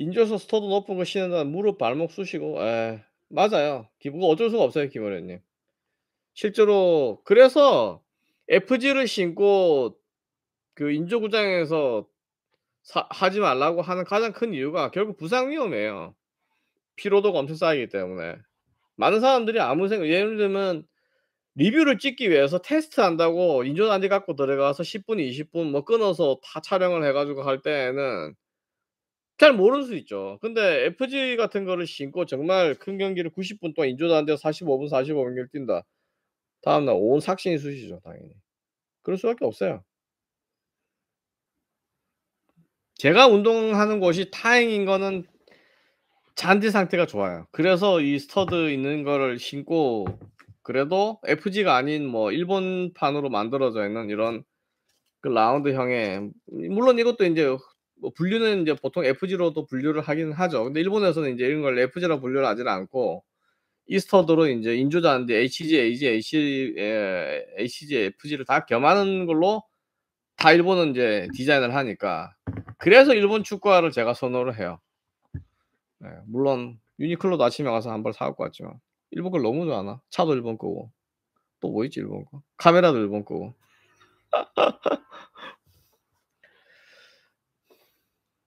인조서 스터도 높은 거 신는다면 무릎 발목 쑤시고 에 예, 맞아요. 기분 어쩔 수가 없어요 김원현님. 실제로 그래서 FG를 신고 그 인조구장에서 사, 하지 말라고 하는 가장 큰 이유가 결국 부상 위험이에요. 피로도가 엄청 쌓이기 때문에 많은 사람들이 아무 생각 예를 들면 리뷰를 찍기 위해서 테스트한다고 인조 단지 갖고 들어가서 10분, 20분 뭐 끊어서 다 촬영을 해가지고 할 때에는 잘 모를 수 있죠. 근데 FG 같은 거를 신고 정말 큰 경기를 90분 동안 인조도 안 돼서 45분, 45분을 뛴다. 다음날 온 삭신이 수시죠, 당연히. 그럴 수밖에 없어요. 제가 운동하는 곳이 타행인 거는 잔디 상태가 좋아요. 그래서 이 스터드 있는 거를 신고 그래도 FG가 아닌 뭐 일본판으로 만들어져 있는 이런 그 라운드형의 물론 이것도 이제 뭐 분류는 이제 보통 FG로도 분류를 하긴 하죠. 근데 일본에서는 이제 이런 걸 f g 로 분류를 하지 않고 이스터드로 이제 인조자인데 HG, AG, AC, HG, FG를 다 겸하는 걸로 다 일본은 이제 디자인을 하니까 그래서 일본 축구화를 제가 선호를 해요. 네, 물론 유니클로도 아침에 가서 한벌 사갖고 왔지만 일본 걸 너무 좋아하나? 차도 일본 거고 또 뭐 있지 일본 거? 카메라도 일본 거고